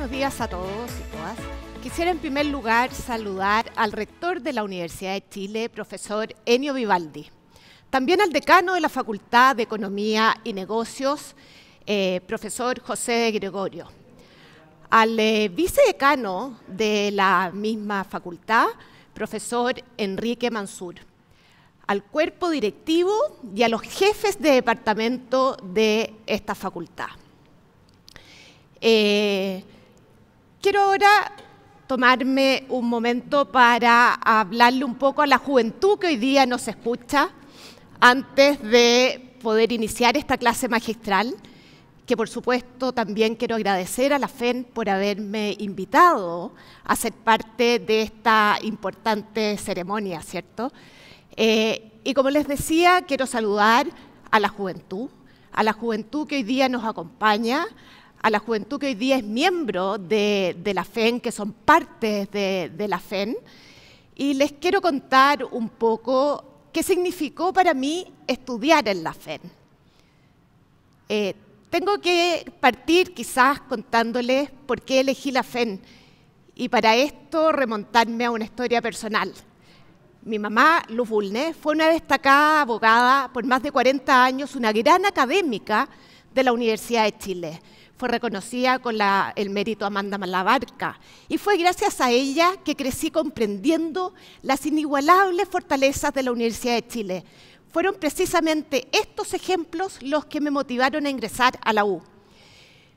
buenos días a todos y todas. Quisiera en primer lugar saludar al rector de la Universidad de Chile, profesor Enio Vivaldi. También al decano de la Facultad de Economía y Negocios, eh, profesor José Gregorio. Al eh, vicedecano de la misma facultad, profesor Enrique Mansur. Al cuerpo directivo y a los jefes de departamento de esta facultad. Eh, Quiero ahora tomarme un momento para hablarle un poco a la juventud que hoy día nos escucha antes de poder iniciar esta clase magistral, que por supuesto también quiero agradecer a la FEN por haberme invitado a ser parte de esta importante ceremonia, ¿cierto? Eh, y como les decía, quiero saludar a la juventud, a la juventud que hoy día nos acompaña, a la juventud que hoy día es miembro de, la FEN, que son partes de, la FEN, y les quiero contar un poco qué significó para mí estudiar en la FEN. Eh, tengo que partir quizás contándoles por qué elegí la FEN y para esto remontarme a una historia personal. Mi mamá, Luz Bulnes, fue una destacada abogada por más de 40 años, una gran académica de la Universidad de Chile fue reconocida con el mérito Amanda Malabarca. Y fue gracias a ella que crecí comprendiendo las inigualables fortalezas de la Universidad de Chile. Fueron precisamente estos ejemplos los que me motivaron a ingresar a la U.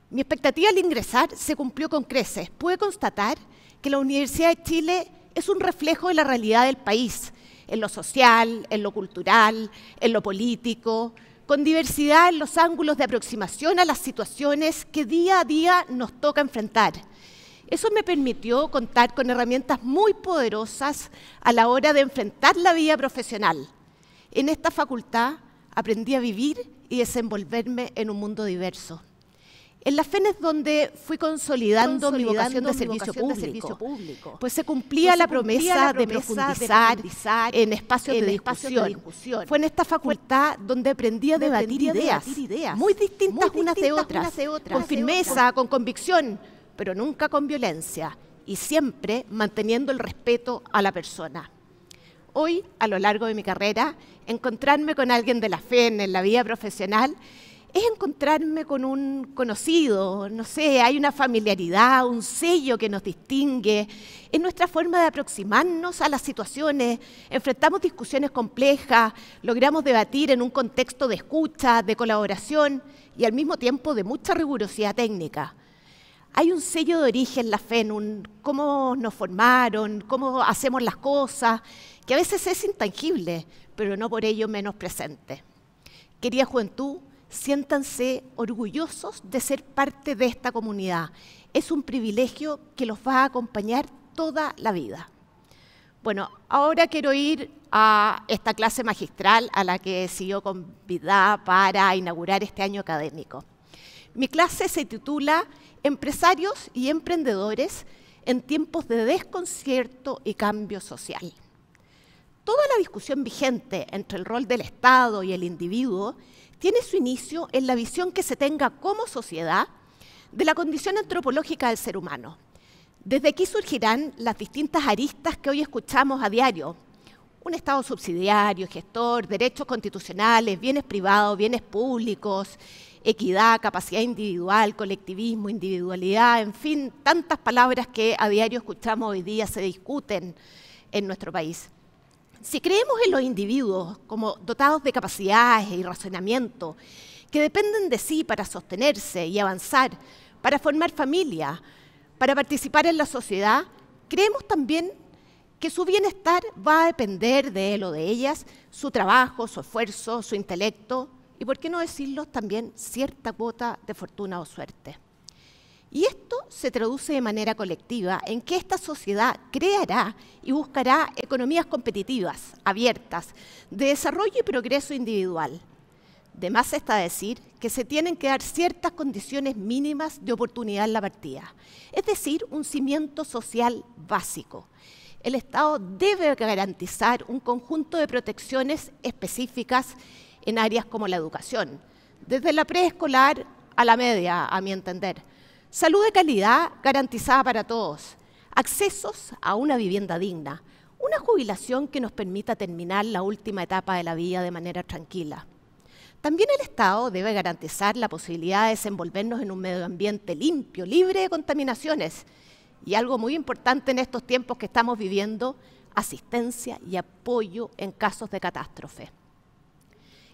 Mi expectativa al ingresar se cumplió con creces. Pude constatar que la Universidad de Chile es un reflejo de la realidad del país, en lo social, en lo cultural, en lo político, con diversidad en los ángulos de aproximación a las situaciones que día a día nos toca enfrentar. Eso me permitió contar con herramientas muy poderosas a la hora de enfrentar la vida profesional. En esta facultad aprendí a vivir y desenvolverme en un mundo diverso. En la FEN es donde fui consolidando, mi vocación, de servicio, público, pues se cumplía, pues la, promesa de profundizar, en espacios, de, discusión. Fue en esta facultad donde aprendí a debatir, ideas, muy distintas, unas, de otras, unas, de otras, con firmeza, con convicción, pero nunca con violencia y siempre manteniendo el respeto a la persona. Hoy, a lo largo de mi carrera, encontrarme con alguien de la FEN en la vida profesional es encontrarme con un conocido, no sé, hay una familiaridad, un sello que nos distingue, es nuestra forma de aproximarnos a las situaciones, enfrentamos discusiones complejas, logramos debatir en un contexto de escucha, de colaboración y al mismo tiempo de mucha rigurosidad técnica. Hay un sello de origen, la FEN, cómo nos formaron, cómo hacemos las cosas, que a veces es intangible, pero no por ello menos presente. Querida juventud, siéntanse orgullosos de ser parte de esta comunidad. Es un privilegio que los va a acompañar toda la vida. Bueno, ahora quiero ir a esta clase magistral a la que siguió con convidada para inaugurar este año académico. Mi clase se titula Empresarios y emprendedores en tiempos de desconcierto y cambio social. Toda la discusión vigente entre el rol del Estado y el individuo tiene su inicio en la visión que se tenga como sociedad de la condición antropológica del ser humano. Desde aquí surgirán las distintas aristas que hoy escuchamos a diario. Un Estado subsidiario, gestor, derechos constitucionales, bienes privados, bienes públicos, equidad, capacidad individual, colectivismo, individualidad, en fin, tantas palabras que a diario escuchamos hoy día se discuten en nuestro país. Si creemos en los individuos como dotados de capacidades y razonamiento, que dependen de sí para sostenerse y avanzar, para formar familia, para participar en la sociedad, creemos también que su bienestar va a depender de él o de ellas, su trabajo, su esfuerzo, su intelecto y, por qué no decirlo, también cierta cuota de fortuna o suerte. Y esto se traduce de manera colectiva en que esta sociedad creará y buscará economías competitivas, abiertas, de desarrollo y progreso individual. De más está decir que se tienen que dar ciertas condiciones mínimas de oportunidad en la partida, es decir, un cimiento social básico. El Estado debe garantizar un conjunto de protecciones específicas en áreas como la educación, desde la preescolar a la media, a mi entender, Salud de calidad garantizada para todos. Accesos a una vivienda digna. Una jubilación que nos permita terminar la última etapa de la vida de manera tranquila. También el Estado debe garantizar la posibilidad de desenvolvernos en un medio ambiente limpio, libre de contaminaciones. Y algo muy importante en estos tiempos que estamos viviendo, asistencia y apoyo en casos de catástrofe.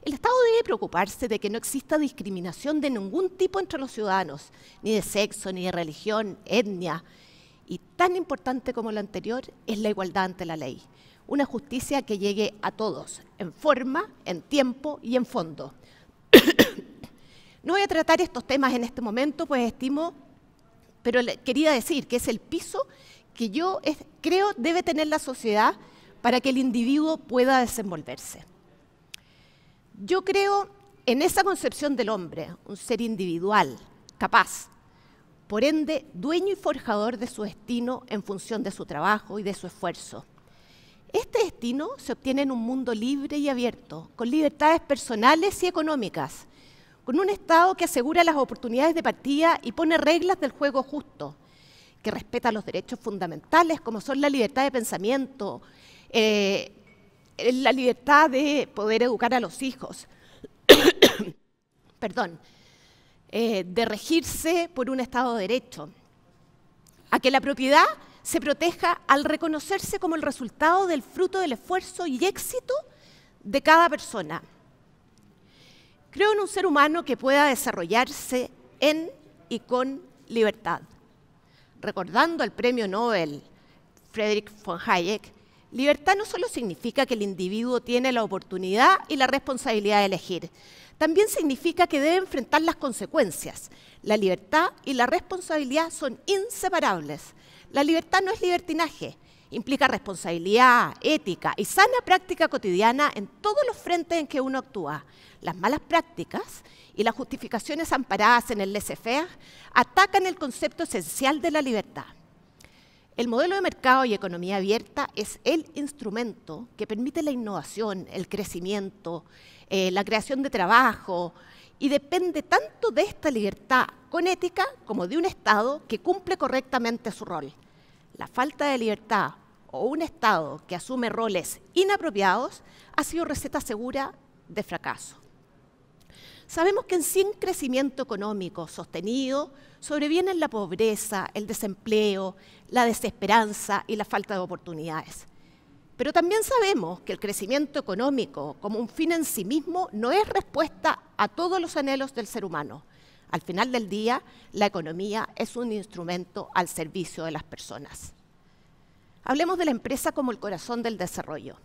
El Estado debe preocuparse de que no exista discriminación de ningún tipo entre los ciudadanos, ni de sexo, ni de religión, etnia. Y tan importante como lo anterior es la igualdad ante la ley. Una justicia que llegue a todos, en forma, en tiempo y en fondo. no voy a tratar estos temas en este momento, pues estimo, pero quería decir que es el piso que yo creo debe tener la sociedad para que el individuo pueda desenvolverse. Yo creo en esa concepción del hombre, un ser individual, capaz, por ende, dueño y forjador de su destino en función de su trabajo y de su esfuerzo. Este destino se obtiene en un mundo libre y abierto, con libertades personales y económicas, con un Estado que asegura las oportunidades de partida y pone reglas del juego justo, que respeta los derechos fundamentales como son la libertad de pensamiento, eh, la libertad de poder educar a los hijos, perdón, eh, de regirse por un Estado de Derecho, a que la propiedad se proteja al reconocerse como el resultado del fruto del esfuerzo y éxito de cada persona. Creo en un ser humano que pueda desarrollarse en y con libertad. Recordando al premio Nobel Frederick von Hayek, Libertad no solo significa que el individuo tiene la oportunidad y la responsabilidad de elegir, también significa que debe enfrentar las consecuencias. La libertad y la responsabilidad son inseparables. La libertad no es libertinaje, implica responsabilidad, ética y sana práctica cotidiana en todos los frentes en que uno actúa. Las malas prácticas y las justificaciones amparadas en el laissez atacan el concepto esencial de la libertad. El modelo de mercado y economía abierta es el instrumento que permite la innovación, el crecimiento, eh, la creación de trabajo y depende tanto de esta libertad con ética como de un Estado que cumple correctamente su rol. La falta de libertad o un Estado que asume roles inapropiados ha sido receta segura de fracaso. Sabemos que en sin crecimiento económico sostenido sobrevienen la pobreza, el desempleo, la desesperanza y la falta de oportunidades. Pero también sabemos que el crecimiento económico como un fin en sí mismo no es respuesta a todos los anhelos del ser humano. Al final del día, la economía es un instrumento al servicio de las personas. Hablemos de la empresa como el corazón del desarrollo.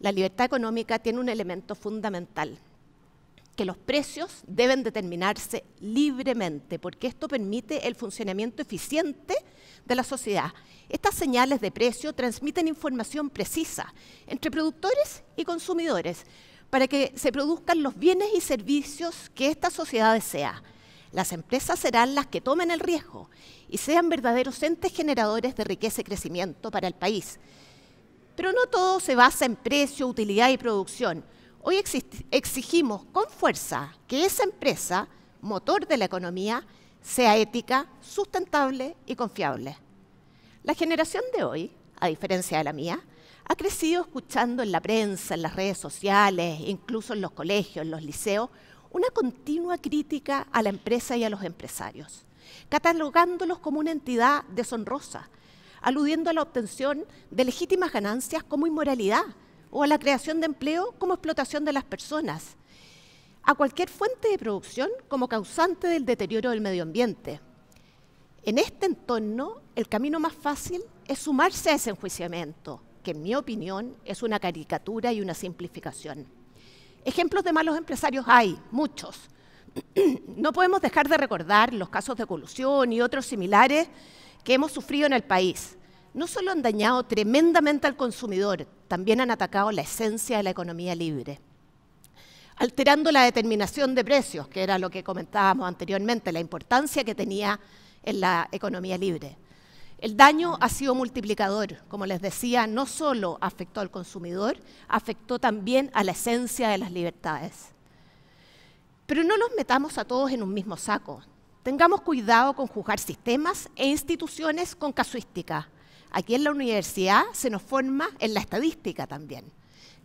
La libertad económica tiene un elemento fundamental, que los precios deben determinarse libremente, porque esto permite el funcionamiento eficiente de la sociedad. Estas señales de precio transmiten información precisa entre productores y consumidores para que se produzcan los bienes y servicios que esta sociedad desea. Las empresas serán las que tomen el riesgo y sean verdaderos entes generadores de riqueza y crecimiento para el país. Pero no todo se basa en precio, utilidad y producción Hoy exigimos con fuerza que esa empresa, motor de la economía, sea ética, sustentable y confiable. La generación de hoy, a diferencia de la mía, ha crecido escuchando en la prensa, en las redes sociales, incluso en los colegios, en los liceos, una continua crítica a la empresa y a los empresarios, catalogándolos como una entidad deshonrosa, aludiendo a la obtención de legítimas ganancias como inmoralidad o a la creación de empleo como explotación de las personas, a cualquier fuente de producción como causante del deterioro del medio ambiente. En este entorno, el camino más fácil es sumarse a ese enjuiciamiento, que en mi opinión es una caricatura y una simplificación. Ejemplos de malos empresarios hay, muchos. No podemos dejar de recordar los casos de colusión y otros similares que hemos sufrido en el país, no solo han dañado tremendamente al consumidor, también han atacado la esencia de la economía libre alterando la determinación de precios, que era lo que comentábamos anteriormente, la importancia que tenía en la economía libre. El daño ha sido multiplicador, como les decía, no solo afectó al consumidor, afectó también a la esencia de las libertades. Pero no los metamos a todos en un mismo saco. Tengamos cuidado con juzgar sistemas e instituciones con casuística. Aquí en la universidad se nos forma en la estadística también.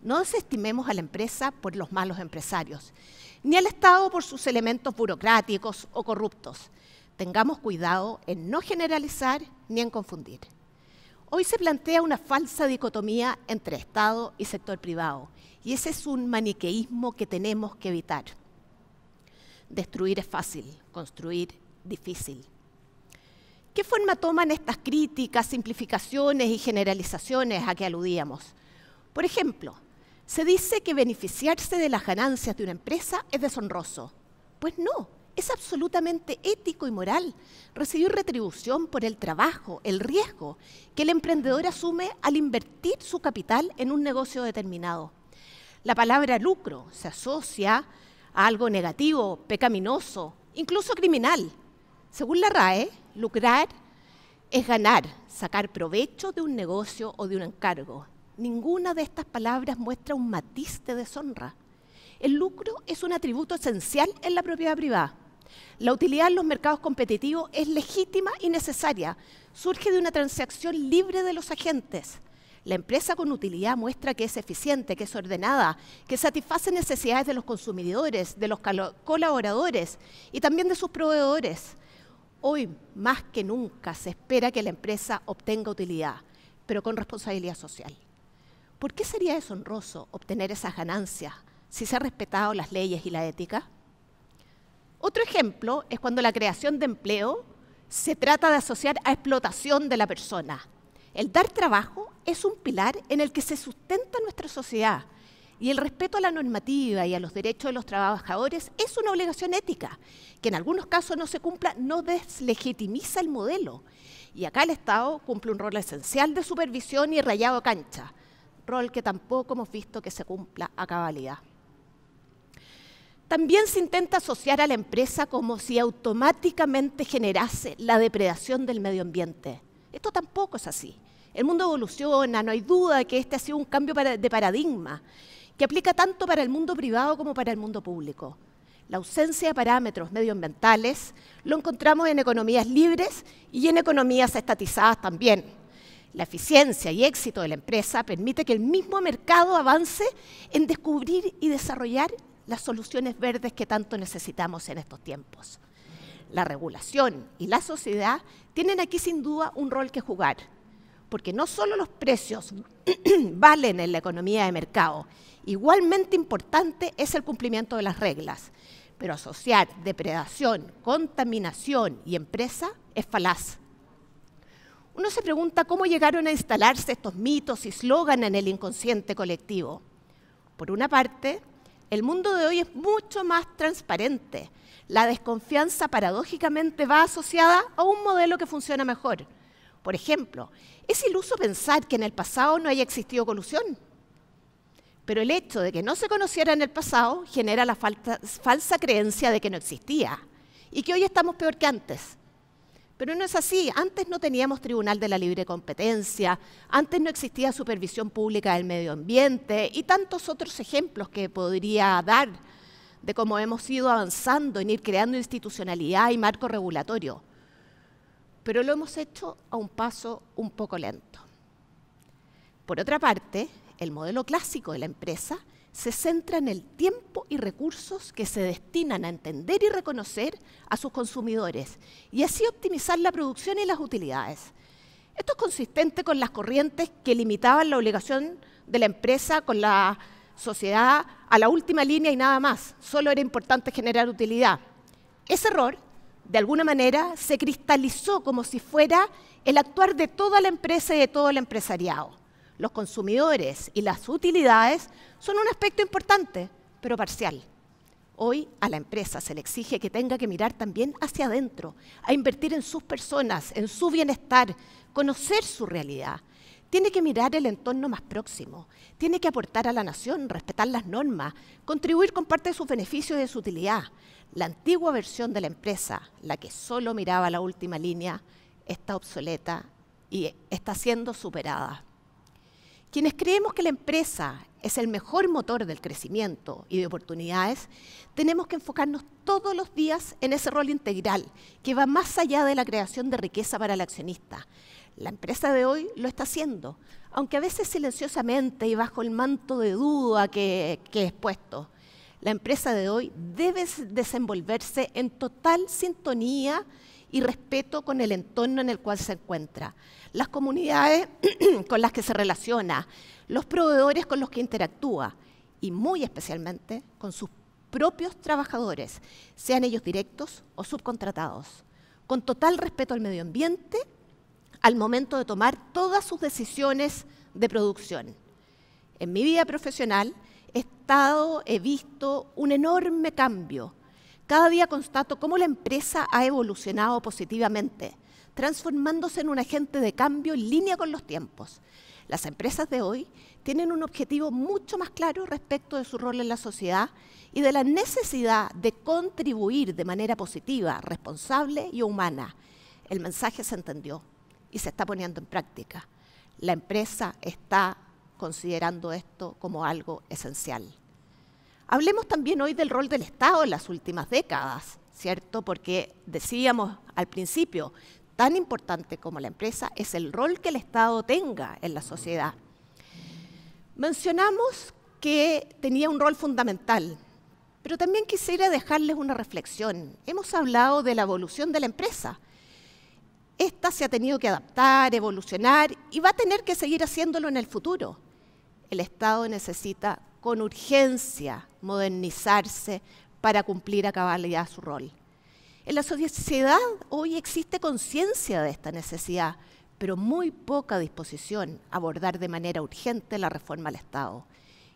No desestimemos a la empresa por los malos empresarios, ni al Estado por sus elementos burocráticos o corruptos. Tengamos cuidado en no generalizar ni en confundir. Hoy se plantea una falsa dicotomía entre Estado y sector privado, y ese es un maniqueísmo que tenemos que evitar. Destruir es fácil, construir difícil. ¿Qué forma toman estas críticas, simplificaciones y generalizaciones a que aludíamos? Por ejemplo, se dice que beneficiarse de las ganancias de una empresa es deshonroso. Pues no, es absolutamente ético y moral recibir retribución por el trabajo, el riesgo que el emprendedor asume al invertir su capital en un negocio determinado. La palabra lucro se asocia a algo negativo, pecaminoso, incluso criminal. Según la RAE, Lucrar es ganar, sacar provecho de un negocio o de un encargo. Ninguna de estas palabras muestra un matiz de deshonra. El lucro es un atributo esencial en la propiedad privada. La utilidad en los mercados competitivos es legítima y necesaria. Surge de una transacción libre de los agentes. La empresa con utilidad muestra que es eficiente, que es ordenada, que satisface necesidades de los consumidores, de los colaboradores y también de sus proveedores. Hoy más que nunca se espera que la empresa obtenga utilidad, pero con responsabilidad social. ¿Por qué sería deshonroso obtener esas ganancias si se han respetado las leyes y la ética? Otro ejemplo es cuando la creación de empleo se trata de asociar a explotación de la persona. El dar trabajo es un pilar en el que se sustenta nuestra sociedad y el respeto a la normativa y a los derechos de los trabajadores es una obligación ética, que en algunos casos no se cumpla no deslegitimiza el modelo. Y acá el Estado cumple un rol esencial de supervisión y rayado cancha, rol que tampoco hemos visto que se cumpla a cabalidad. También se intenta asociar a la empresa como si automáticamente generase la depredación del medio ambiente. Esto tampoco es así. El mundo evoluciona, no hay duda de que este ha sido un cambio de paradigma que aplica tanto para el mundo privado como para el mundo público. La ausencia de parámetros medioambientales lo encontramos en economías libres y en economías estatizadas también. La eficiencia y éxito de la empresa permite que el mismo mercado avance en descubrir y desarrollar las soluciones verdes que tanto necesitamos en estos tiempos. La regulación y la sociedad tienen aquí sin duda un rol que jugar porque no solo los precios valen en la economía de mercado, igualmente importante es el cumplimiento de las reglas, pero asociar depredación, contaminación y empresa es falaz. Uno se pregunta cómo llegaron a instalarse estos mitos y eslogan en el inconsciente colectivo. Por una parte, el mundo de hoy es mucho más transparente. La desconfianza paradójicamente va asociada a un modelo que funciona mejor por ejemplo, es iluso pensar que en el pasado no haya existido colusión. Pero el hecho de que no se conociera en el pasado genera la falsa creencia de que no existía y que hoy estamos peor que antes. Pero no es así. Antes no teníamos Tribunal de la Libre Competencia, antes no existía supervisión pública del medio ambiente y tantos otros ejemplos que podría dar de cómo hemos ido avanzando en ir creando institucionalidad y marco regulatorio pero lo hemos hecho a un paso un poco lento. Por otra parte, el modelo clásico de la empresa se centra en el tiempo y recursos que se destinan a entender y reconocer a sus consumidores y así optimizar la producción y las utilidades. Esto es consistente con las corrientes que limitaban la obligación de la empresa con la sociedad a la última línea y nada más. Solo era importante generar utilidad. Ese error de alguna manera, se cristalizó como si fuera el actuar de toda la empresa y de todo el empresariado. Los consumidores y las utilidades son un aspecto importante, pero parcial. Hoy a la empresa se le exige que tenga que mirar también hacia adentro, a invertir en sus personas, en su bienestar, conocer su realidad, tiene que mirar el entorno más próximo, tiene que aportar a la nación, respetar las normas, contribuir con parte de sus beneficios y de su utilidad. La antigua versión de la empresa, la que solo miraba la última línea, está obsoleta y está siendo superada. Quienes creemos que la empresa es el mejor motor del crecimiento y de oportunidades, tenemos que enfocarnos todos los días en ese rol integral que va más allá de la creación de riqueza para el accionista. La empresa de hoy lo está haciendo, aunque a veces silenciosamente y bajo el manto de duda que, que es puesto. La empresa de hoy debe desenvolverse en total sintonía y respeto con el entorno en el cual se encuentra, las comunidades con las que se relaciona, los proveedores con los que interactúa y muy especialmente con sus propios trabajadores, sean ellos directos o subcontratados, con total respeto al medio ambiente al momento de tomar todas sus decisiones de producción. En mi vida profesional he estado, he visto un enorme cambio. Cada día constato cómo la empresa ha evolucionado positivamente, transformándose en un agente de cambio en línea con los tiempos. Las empresas de hoy tienen un objetivo mucho más claro respecto de su rol en la sociedad y de la necesidad de contribuir de manera positiva, responsable y humana. El mensaje se entendió y se está poniendo en práctica. La empresa está considerando esto como algo esencial. Hablemos también hoy del rol del Estado en las últimas décadas, ¿cierto? Porque decíamos al principio, tan importante como la empresa es el rol que el Estado tenga en la sociedad. Mencionamos que tenía un rol fundamental, pero también quisiera dejarles una reflexión. Hemos hablado de la evolución de la empresa, esta se ha tenido que adaptar, evolucionar y va a tener que seguir haciéndolo en el futuro. El Estado necesita con urgencia modernizarse para cumplir a cabalidad su rol. En la sociedad hoy existe conciencia de esta necesidad, pero muy poca disposición a abordar de manera urgente la reforma al Estado.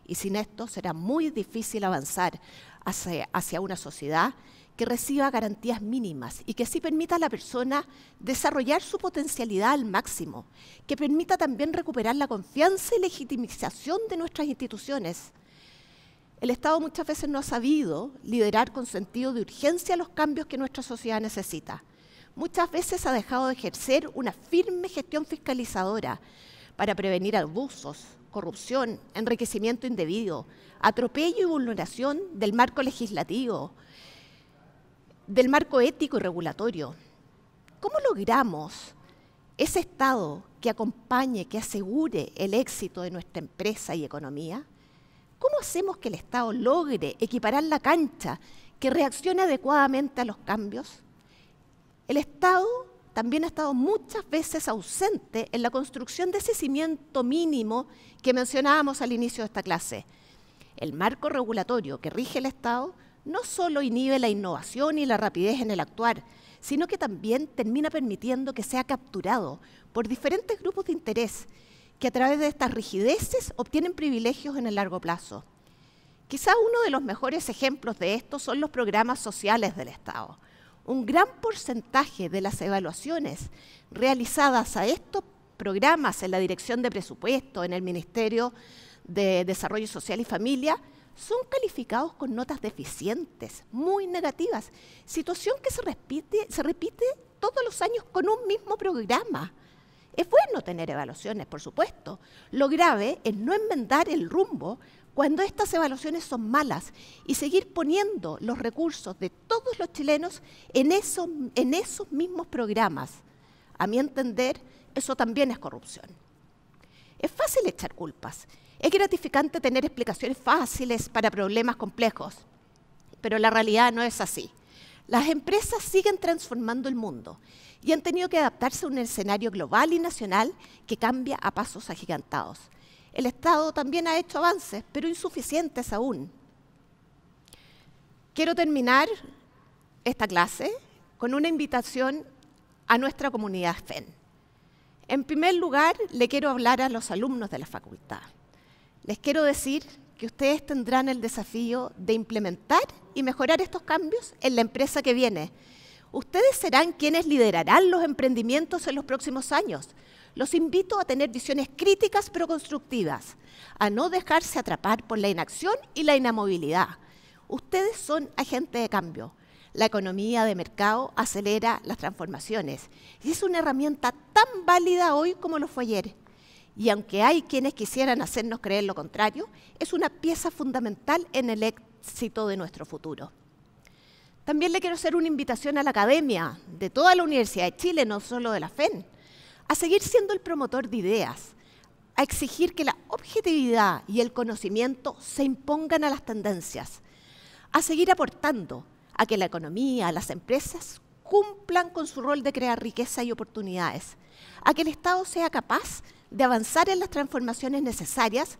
Y sin esto será muy difícil avanzar hacia, hacia una sociedad que reciba garantías mínimas y que sí permita a la persona desarrollar su potencialidad al máximo, que permita también recuperar la confianza y legitimización de nuestras instituciones. El Estado muchas veces no ha sabido liderar con sentido de urgencia los cambios que nuestra sociedad necesita. Muchas veces ha dejado de ejercer una firme gestión fiscalizadora para prevenir abusos, corrupción, enriquecimiento indebido, atropello y vulneración del marco legislativo, del marco ético y regulatorio. ¿Cómo logramos ese Estado que acompañe, que asegure el éxito de nuestra empresa y economía? ¿Cómo hacemos que el Estado logre equiparar la cancha, que reaccione adecuadamente a los cambios? El Estado también ha estado muchas veces ausente en la construcción de ese cimiento mínimo que mencionábamos al inicio de esta clase. El marco regulatorio que rige el Estado no solo inhibe la innovación y la rapidez en el actuar, sino que también termina permitiendo que sea capturado por diferentes grupos de interés que a través de estas rigideces obtienen privilegios en el largo plazo. Quizá uno de los mejores ejemplos de esto son los programas sociales del Estado. Un gran porcentaje de las evaluaciones realizadas a estos programas en la Dirección de Presupuesto, en el Ministerio de Desarrollo Social y Familia, son calificados con notas deficientes, muy negativas, situación que se repite, se repite todos los años con un mismo programa. Es bueno tener evaluaciones, por supuesto. Lo grave es no enmendar el rumbo cuando estas evaluaciones son malas y seguir poniendo los recursos de todos los chilenos en esos mismos programas. A mi entender, eso también es corrupción. Es fácil echar culpas es gratificante tener explicaciones fáciles para problemas complejos, pero la realidad no es así. Las empresas siguen transformando el mundo y han tenido que adaptarse a un escenario global y nacional que cambia a pasos agigantados. El Estado también ha hecho avances, pero insuficientes aún. Quiero terminar esta clase con una invitación a nuestra comunidad FEN. En primer lugar, le quiero hablar a los alumnos de la facultad les quiero decir que ustedes tendrán el desafío de implementar y mejorar estos cambios en la empresa que viene. Ustedes serán quienes liderarán los emprendimientos en los próximos años. Los invito a tener visiones críticas pero constructivas, a no dejarse atrapar por la inacción y la inamovilidad. Ustedes son agentes de cambio. La economía de mercado acelera las transformaciones y es una herramienta tan válida hoy como lo fue ayer y aunque hay quienes quisieran hacernos creer lo contrario, es una pieza fundamental en el éxito de nuestro futuro. También le quiero hacer una invitación a la academia de toda la Universidad de Chile, no solo de la FEN, a seguir siendo el promotor de ideas, a exigir que la objetividad y el conocimiento se impongan a las tendencias, a seguir aportando a que la economía, las empresas cumplan con su rol de crear riqueza y oportunidades, a que el Estado sea capaz de avanzar en las transformaciones necesarias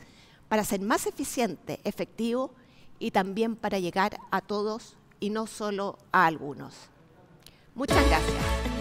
para ser más eficiente, efectivo y también para llegar a todos y no solo a algunos. Muchas gracias.